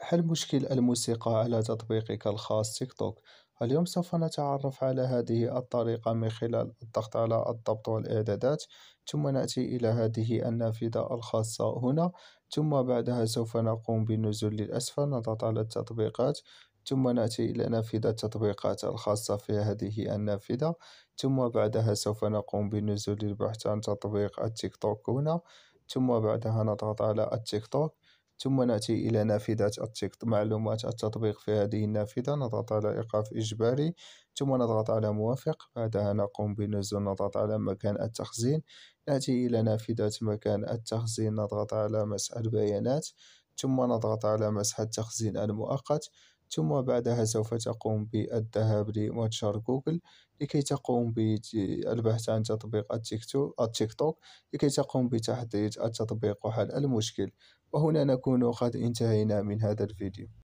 حل مشكل الموسيقى على تطبيقك الخاص تيك توك. اليوم سوف نتعرف على هذه الطريقة من خلال الضغط على الضبط والإعدادات، ثم نأتي إلى هذه النافذة الخاصة هنا، ثم بعدها سوف نقوم بالنزول للأسفل، نضغط على التطبيقات، ثم نأتي إلى نافذة التطبيقات الخاصة في هذه النافذة، ثم بعدها سوف نقوم بالنزول للبحث عن تطبيق التيك توك هنا، ثم بعدها نضغط على التيك توك. ثم نأتي إلى نافذة التكت معلومات التطبيق في هذه النافذة نضغط على إيقاف إجباري ثم نضغط على موافق بعدها نقوم بنزول نضغط على مكان التخزين نأتي إلى نافذة مكان التخزين نضغط على مسح البيانات ثم نضغط على مسح التخزين المؤقت ثم بعدها سوف تقوم بالذهاب لمتجر جوجل لكي تقوم بالبحث عن تطبيق التيك توك لكي تقوم بتحديد التطبيق وحل المشكل وهنا نكون قد انتهينا من هذا الفيديو